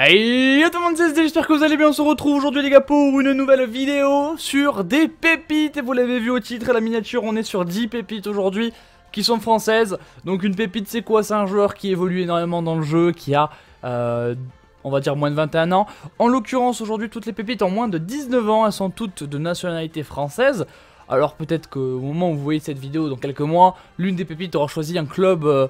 Hey tout le monde, c'est j'espère que vous allez bien, on se retrouve aujourd'hui les gars pour une nouvelle vidéo sur des pépites Et vous l'avez vu au titre et la miniature, on est sur 10 pépites aujourd'hui qui sont françaises Donc une pépite c'est quoi C'est un joueur qui évolue énormément dans le jeu, qui a... Euh, on va dire moins de 21 ans. En l'occurrence, aujourd'hui, toutes les pépites ont moins de 19 ans. Elles sont toutes de nationalité française. Alors peut-être qu'au moment où vous voyez cette vidéo, dans quelques mois, l'une des pépites aura choisi un club, euh,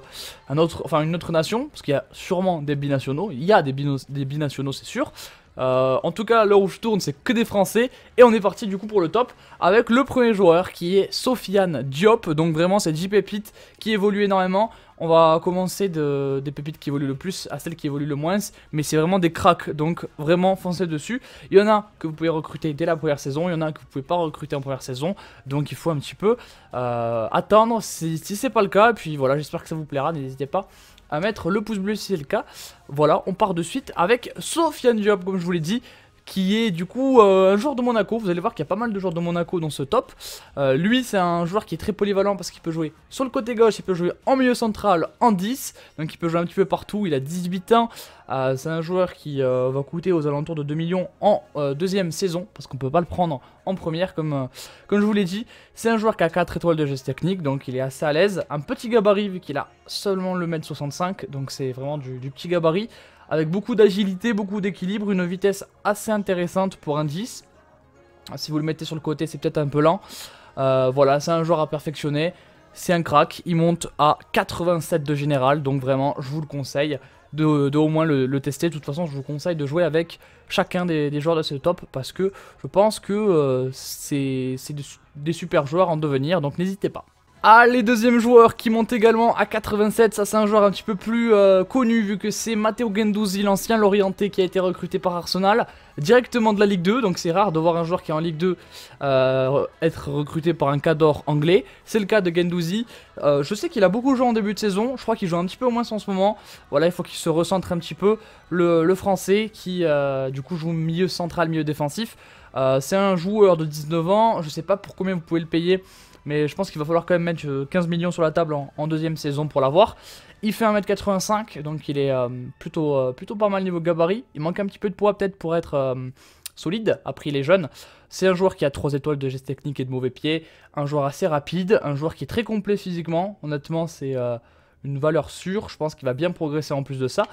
un autre, enfin une autre nation, parce qu'il y a sûrement des binationaux, il y a des, des binationaux c'est sûr, euh, en tout cas, l'heure où je tourne, c'est que des Français. Et on est parti du coup pour le top avec le premier joueur qui est Sofiane Diop. Donc vraiment, c'est 10 pépites qui évolue énormément. On va commencer des pépites qui évoluent le plus à celles qui évoluent le moins, mais c'est vraiment des cracks, donc vraiment foncez dessus. Il y en a que vous pouvez recruter dès la première saison, il y en a que vous pouvez pas recruter en première saison, donc il faut un petit peu euh, attendre si, si c'est pas le cas. Et puis voilà, j'espère que ça vous plaira, n'hésitez pas à mettre le pouce bleu si c'est le cas. Voilà, on part de suite avec Sofiane Diop, comme je vous l'ai dit qui est du coup euh, un joueur de Monaco. Vous allez voir qu'il y a pas mal de joueurs de Monaco dans ce top. Euh, lui, c'est un joueur qui est très polyvalent parce qu'il peut jouer sur le côté gauche, il peut jouer en milieu central, en 10. Donc il peut jouer un petit peu partout, il a 18 ans. Euh, c'est un joueur qui va coûter aux alentours de 2 millions en deuxième saison parce qu'on peut pas le prendre en première comme, comme je vous l'ai dit. C'est un joueur qui a 4 étoiles de geste technique, donc il est assez à l'aise. Un petit gabarit vu qu'il a seulement le mètre 65, donc c'est vraiment du petit gabarit avec beaucoup d'agilité, beaucoup d'équilibre, une vitesse assez intéressante pour un 10. Si vous le mettez sur le côté, c'est peut-être un peu lent. Euh, voilà, c'est un joueur à perfectionner. C'est un crack. Il monte à 87 de général. Donc vraiment, je vous le conseille de, au moins le, tester. De toute façon, je vous conseille de jouer avec chacun des, joueurs de ce top. Parce que je pense que euh, c'est des super joueurs en devenir. Donc n'hésitez pas. Ah, les deuxièmes joueurs qui montent également à 87, ça c'est un joueur un petit peu plus euh, connu vu que c'est Matteo Gendouzi, l'ancien Lorienté qui a été recruté par Arsenal directement de la Ligue 2, donc c'est rare de voir un joueur qui est en Ligue 2 euh, être recruté par un cador anglais, c'est le cas de Gendouzi, euh, je sais qu'il a beaucoup joué en début de saison, je crois qu'il joue un petit peu au moins en ce moment, voilà il faut qu'il se recentre un petit peu, le, français qui du coup joue milieu central, milieu défensif, c'est un joueur de 19 ans, je sais pas pour combien vous pouvez le payer mais je pense qu'il va falloir quand même mettre 15 euh, millions sur la table en, deuxième saison pour l'avoir. Il fait 1m85, donc il est euh, plutôt, euh, plutôt pas mal niveau gabarit. Il manque un petit peu de poids peut-être pour être solide, après les jeunes. C'est un joueur qui a 3 étoiles de geste technique et de mauvais pieds, Un joueur assez rapide, un joueur qui est très complet physiquement. Honnêtement, c'est une valeur sûre. Je pense qu'il va bien progresser en plus de ça.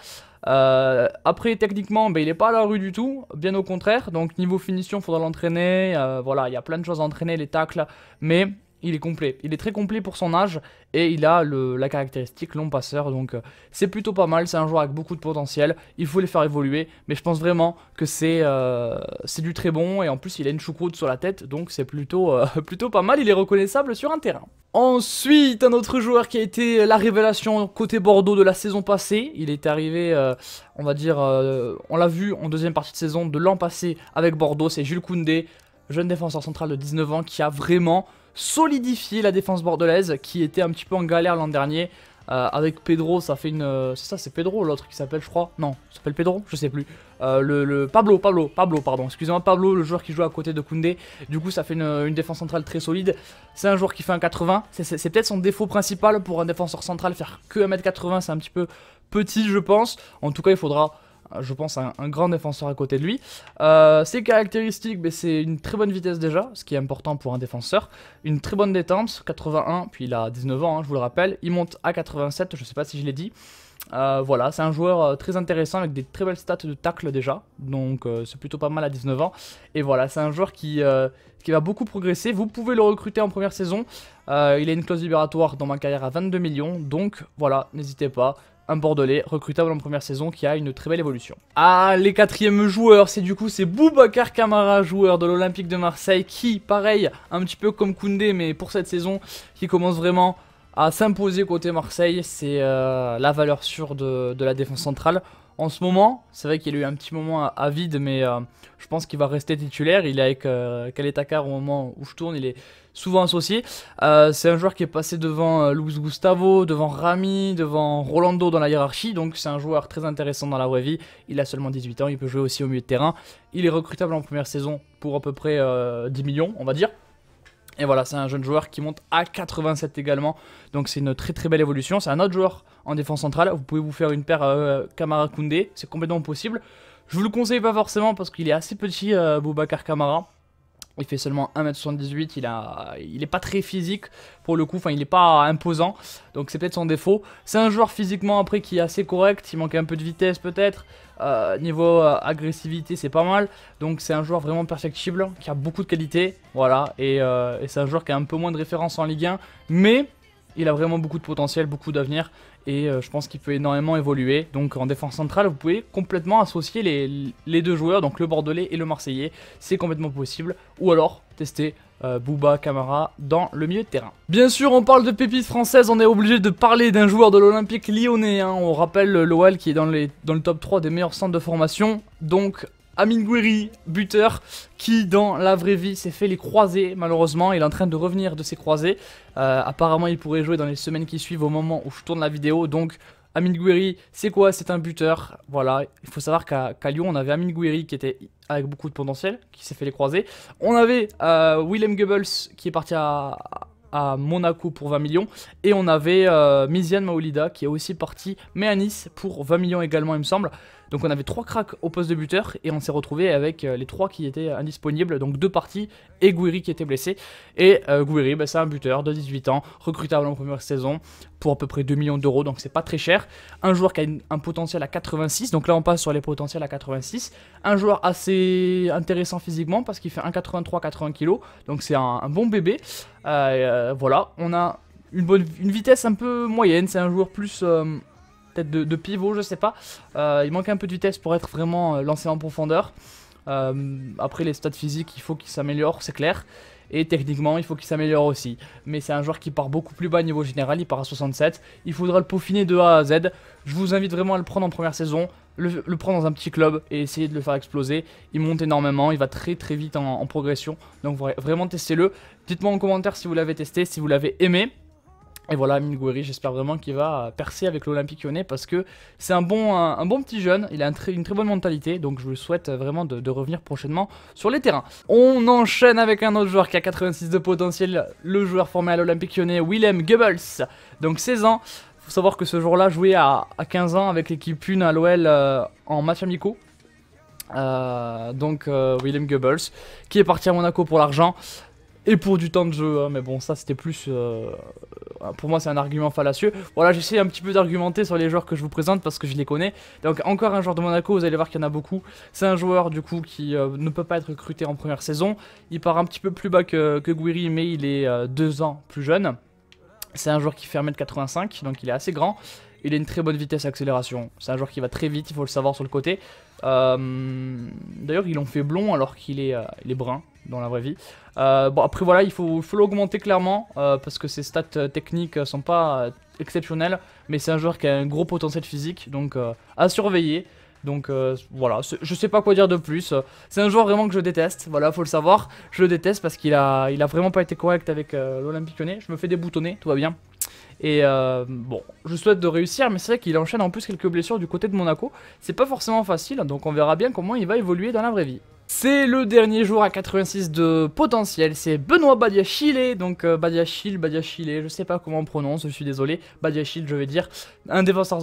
après, techniquement, ben, il n'est pas à la rue du tout, bien au contraire. Donc, niveau finition, il faudra l'entraîner. voilà, il y a plein de choses à entraîner, les tacles. Mais il est complet. Il est très complet pour son âge et il a la caractéristique long passeur. Donc euh, c'est plutôt pas mal, c'est un joueur avec beaucoup de potentiel. Il faut les faire évoluer, mais je pense vraiment que c'est euh, C'est du très bon. Et en plus il a une choucroute sur la tête, donc c'est plutôt, euh, plutôt pas mal, il est reconnaissable sur un terrain. Ensuite, un autre joueur qui a été la révélation côté Bordeaux de la saison passée. Il est arrivé, on va dire, on l'a vu en deuxième partie de saison de l'an passé avec Bordeaux, c'est Jules Koundé, jeune défenseur central de 19 ans qui a vraiment solidifier la défense bordelaise qui était un petit peu en galère l'an dernier. Euh, avec Pedro, ça fait une. Euh, c'est ça, c'est Pedro l'autre qui s'appelle, je crois. Non, ça s'appelle Pedro, je sais plus. Euh, le, Pablo, Pablo, Pablo, pardon. Excusez-moi, Pablo, le joueur qui joue à côté de Koundé. Du coup, ça fait une, une défense centrale très solide. C'est un joueur qui fait un 80. C'est peut-être son défaut principal pour un défenseur central. Faire que 1m80, c'est un petit peu petit, je pense. En tout cas, il faudra euh, je pense, un, un, grand défenseur à côté de lui. ses euh, caractéristiques, c'est une très bonne vitesse déjà, ce qui est important pour un défenseur. Une très bonne détente, 81, puis il a 19 ans, hein, je vous le rappelle. Il monte à 87, je ne sais pas si je l'ai dit. Euh, voilà, c'est un joueur très intéressant avec des très belles stats de tackle déjà, donc c'est plutôt pas mal à 19 ans. Et voilà, c'est un joueur qui, qui va beaucoup progresser. Vous pouvez le recruter en première saison. il a une clause libératoire dans ma carrière à 22 millions, donc voilà, n'hésitez pas un Bordelais recrutable en première saison qui a une très belle évolution. Ah, les quatrièmes joueurs, c'est du coup c'est Boubacar Camara, joueur de l'Olympique de Marseille, qui, pareil, un petit peu comme Koundé, mais pour cette saison, qui commence vraiment à s'imposer côté Marseille. C'est euh, la valeur sûre de, de la défense centrale. En ce moment, c'est vrai qu'il a eu un petit moment à, vide, mais euh, je pense qu'il va rester titulaire. Il est avec euh, au moment où je tourne, il est souvent associé. Euh, c'est un joueur qui est passé devant Luis Gustavo, devant Rami, devant Rolando dans la hiérarchie, donc c'est un joueur très intéressant dans la vraie vie. Il a seulement 18 ans, il peut jouer aussi au milieu de terrain. Il est recrutable en première saison pour à peu près 10 millions, on va dire. Et voilà, c'est un jeune joueur qui monte à 87 également. Donc c'est une très très belle évolution. C'est un autre joueur en défense centrale. Vous pouvez vous faire une paire Kamara euh, Koundé. C'est complètement possible. Je vous le conseille pas forcément parce qu'il est assez petit, Bobacar euh, Boubacar Kamara. Il fait seulement 1m78, il, a, il est pas très physique pour le coup, enfin il est pas imposant, donc c'est peut-être son défaut. C'est un joueur physiquement après qui est assez correct, il manque un peu de vitesse peut-être, euh, niveau euh, agressivité c'est pas mal, donc c'est un joueur vraiment perfectible, qui a beaucoup de qualité, voilà, et, euh, et c'est un joueur qui a un peu moins de référence en Ligue 1, mais il a vraiment beaucoup de potentiel, beaucoup d'avenir et euh, je pense qu'il peut énormément évoluer. Donc en défense centrale, vous pouvez complètement associer les, deux joueurs, donc le Bordelais et le Marseillais. C'est complètement possible. Ou alors tester euh, Bouba, Camara dans le milieu de terrain. Bien sûr, on parle de pépites françaises, on est obligé de parler d'un joueur de l'Olympique lyonnais. Hein. On rappelle l'OL qui est dans, dans, le top 3 des meilleurs centres de formation. Donc Amin Gouiri, buteur, qui dans la vraie vie s'est fait les croisés malheureusement. Il est en train de revenir de ses croisés. Euh, apparemment il pourrait jouer dans les semaines qui suivent au moment où je tourne la vidéo. Donc Amin Gouiri, c'est quoi C'est un buteur. Voilà, il faut savoir qu'à Lyon, on avait Amin Gouiri qui était avec beaucoup de potentiel, qui s'est fait les croisés. On avait euh, Willem Goebbels qui est parti à, à Monaco pour 20 millions. Et on avait euh, Miziane Maolida qui est aussi parti, mais à Nice pour 20 millions également, il me semble. Donc on avait trois cracks au poste de buteur et on s'est retrouvé avec euh, les trois qui étaient indisponibles, donc deux parties et Gouiri qui était blessé. Et euh, Guiri bah, c'est un buteur de 18 ans, recrutable en première saison, pour à peu près 2 millions d'euros, donc c'est pas très cher. Un joueur qui a un potentiel à 86, donc là on passe sur les potentiels à 86. Un joueur assez intéressant physiquement parce qu'il fait 1,83-80 kg, donc c'est un, bon bébé. Euh, euh, voilà, on a une, bonne, une vitesse un peu moyenne, c'est un joueur plus... Euh, peut-être de, pivot, je sais pas. il manque un peu de vitesse pour être vraiment lancé en profondeur. après, les stats physiques, il faut qu'il s'améliore, c'est clair et techniquement il faut qu'il s'améliore aussi. Mais c'est un joueur qui part beaucoup plus bas au niveau général, il part à 67, il faudra le peaufiner de A à Z. Je vous invite vraiment à le prendre en première saison, le, prendre dans un petit club et essayer de le faire exploser. Il monte énormément, il va très très vite en, en progression, donc vraiment testez-le. Dites-moi en commentaire si vous l'avez testé, si vous l'avez aimé. Et voilà, Amine j'espère vraiment qu'il va percer avec l'Olympique lyonnais parce que c'est un bon, un, bon petit jeune, il a une très bonne mentalité, donc je le souhaite vraiment de, revenir prochainement sur les terrains. On enchaîne avec un autre joueur qui a 86 de potentiel, le joueur formé à l'Olympique lyonnais, Willem Goebbels, donc 16 ans. Il Faut savoir que ce jour-là, jouait à, 15 ans avec l'équipe 1 à l'OL euh, en match amicaux. Euh, donc euh, Willem Goebbels qui est parti à Monaco pour l'argent et pour du temps de jeu. Hein, mais bon, ça c'était plus... Euh, euh, pour moi c'est un argument fallacieux. Voilà, j'essaie un petit peu d'argumenter sur les joueurs que je vous présente parce que je les connais. Donc encore un joueur de Monaco, vous allez voir qu'il y en a beaucoup. C'est un joueur du coup qui euh, ne peut pas être recruté en première saison. Il part un petit peu plus bas que, Guiri, mais il est deux ans plus jeune. C'est un joueur qui fait 1m85, donc il est assez grand. Il a une très bonne vitesse accélération. C'est un joueur qui va très vite, il faut le savoir sur le côté. Euh, d'ailleurs, ils l'ont fait blond alors qu'il est, euh, brun dans la vraie vie. Euh, bon, après voilà, il faut l'augmenter faut clairement parce que ses stats techniques sont pas exceptionnelles. Mais c'est un joueur qui a un gros potentiel physique, donc à surveiller. Donc voilà, je sais pas quoi dire de plus. C'est un joueur vraiment que je déteste, voilà, faut le savoir. Je le déteste parce qu'il a, il a vraiment pas été correct avec l'Olympique Je me fais déboutonner, tout va bien. Et euh, bon, je souhaite de réussir, mais c'est vrai qu'il enchaîne en plus quelques blessures du côté de Monaco. C'est pas forcément facile, donc on verra bien comment il va évoluer dans la vraie vie. C'est le dernier jour à 86 de potentiel, c'est Benoît Badiachile, donc euh, Badiachile, Badiachile, je sais pas comment on prononce, je suis désolé, Badiachile je vais dire, un défenseur,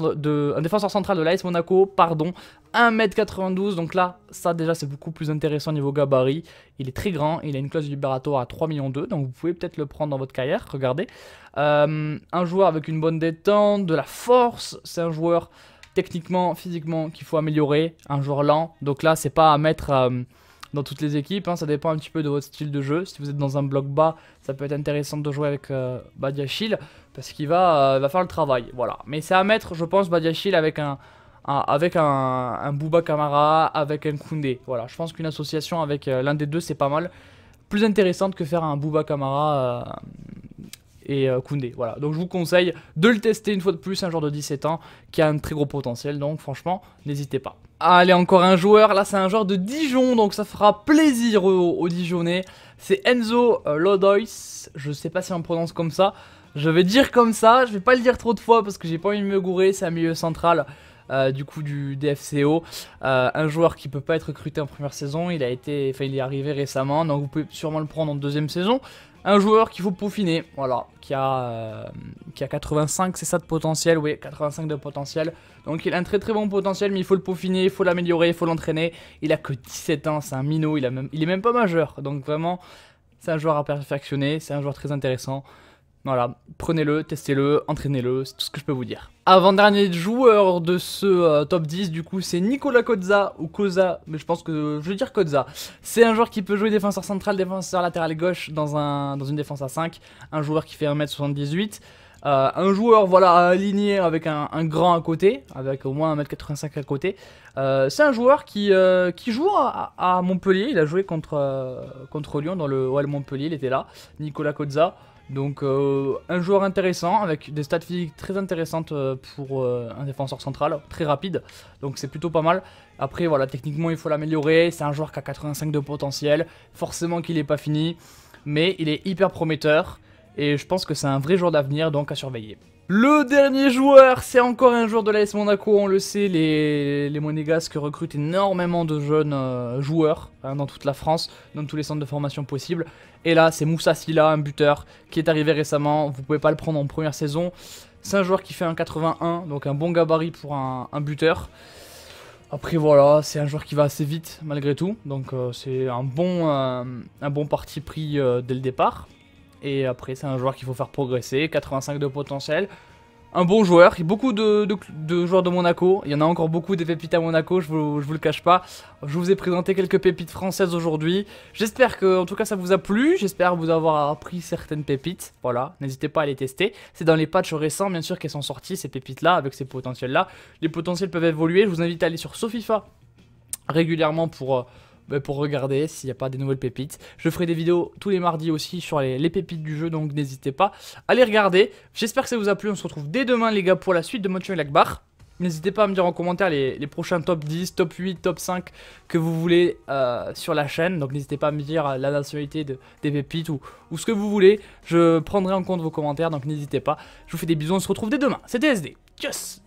central de l'AS Monaco, pardon, 1m92, donc là, ça déjà c'est beaucoup plus intéressant niveau gabarit, il est très grand, il a une clause libératoire à 3 ,2 millions donc vous pouvez peut-être le prendre dans votre carrière, regardez, euh, un joueur avec une bonne détente, de la force, c'est un joueur techniquement, physiquement, qu'il faut améliorer. Un joueur lent. Donc là, c'est pas à mettre euh, dans toutes les équipes. Hein. Ça dépend un petit peu de votre style de jeu. Si vous êtes dans un bloc bas, ça peut être intéressant de jouer avec euh, Badiachil. Parce qu'il euh, va, faire le travail. Voilà. Mais c'est à mettre, je pense, Badiachil avec un. avec un, un, Booba Kamara, avec un Koundé. Voilà, je pense qu'une association avec l'un des deux, c'est pas mal. Plus intéressante que faire un Booba Kamara et euh, Voilà, donc je vous conseille de le tester une fois de plus, un joueur de 17 ans qui a un très gros potentiel, donc franchement, n'hésitez pas. Allez, encore un joueur, là c'est un joueur de Dijon, donc ça fera plaisir aux, Dijonais. C'est Enzo euh, Lodois, je sais pas si on prononce comme ça, je vais dire comme ça, je vais pas le dire trop de fois parce que j'ai pas envie de me gourer, c'est un milieu central. Euh, du coup du DFCO. un joueur qui peut pas être recruté en première saison, il a été, enfin il est arrivé récemment, donc vous pouvez sûrement le prendre en deuxième saison. Un joueur qu'il faut peaufiner, voilà, qui a, euh, qui 85, c'est ça de potentiel, oui, 85 de potentiel. Donc il a un très très bon potentiel, mais il faut le peaufiner, il faut l'améliorer, il faut l'entraîner. Il a que 17 ans, c'est un minot, il, a il est même pas majeur. Donc vraiment, c'est un joueur à perfectionner, c'est un joueur très intéressant. Voilà, prenez-le, testez-le, entraînez-le, c'est tout ce que je peux vous dire. Avant-dernier joueur de ce euh, top 10, du coup, c'est Nicolas Kozza, ou Koza, mais je pense que je veux dire Kozza. C'est un joueur qui peut jouer défenseur central, défenseur latéral gauche dans, un, dans une défense à 5, un joueur qui fait 1m78. Euh, un joueur voilà aligné avec un, grand à côté, avec au moins 1m85 à côté. Euh, c'est un joueur qui, qui joue à, Montpellier, il a joué contre, contre Lyon dans le OL Montpellier, il était là, Nicolas Kozza. Donc euh, un joueur intéressant avec des stats physiques très intéressantes euh, pour euh, un défenseur central, très rapide. Donc c'est plutôt pas mal. Après voilà, techniquement il faut l'améliorer, c'est un joueur qui a 85 de potentiel, forcément qu'il n'est pas fini, mais il est hyper prometteur et je pense que c'est un vrai joueur d'avenir donc à surveiller. Le dernier joueur, c'est encore un joueur de l'AS Monaco, on le sait, les, Monégasques recrutent énormément de jeunes euh, joueurs hein, dans toute la France, dans tous les centres de formation possibles. Et là, c'est Moussa Silla, un buteur, qui est arrivé récemment, vous pouvez pas le prendre en première saison. C'est un joueur qui fait un 81, donc un bon gabarit pour un, buteur. Après voilà, c'est un joueur qui va assez vite malgré tout, donc euh, c'est un, bon, euh, un bon parti pris dès le départ. Et après, c'est un joueur qu'il faut faire progresser. 85 de potentiel. Un bon joueur. il Beaucoup de, beaucoup de, joueurs de Monaco. Il y en a encore beaucoup des pépites à Monaco, je vous, vous le cache pas. Je vous ai présenté quelques pépites françaises aujourd'hui. J'espère que, en tout cas, ça vous a plu. J'espère vous avoir appris certaines pépites. Voilà, n'hésitez pas à les tester. C'est dans les patchs récents, bien sûr, qu'elles sont sorties, ces pépites-là, avec ces potentiels-là. Les potentiels peuvent évoluer. Je vous invite à aller sur SoFifa régulièrement pour... Euh, bah, pour regarder s'il n'y a pas des nouvelles pépites. Je ferai des vidéos tous les mardis aussi sur les, pépites du jeu, donc n'hésitez pas à les regarder. J'espère que ça vous a plu, on se retrouve dès demain les gars pour la suite de Motion Lakbar. N'hésitez pas à me dire en commentaire les, prochains top 10, top 8, top 5 que vous voulez euh, sur la chaîne. Donc n'hésitez pas à me dire la nationalité des pépites ou, ou ce que vous voulez. Je prendrai en compte vos commentaires, donc n'hésitez pas. Je vous fais des bisous, on se retrouve dès demain. C'était SD. Tchuss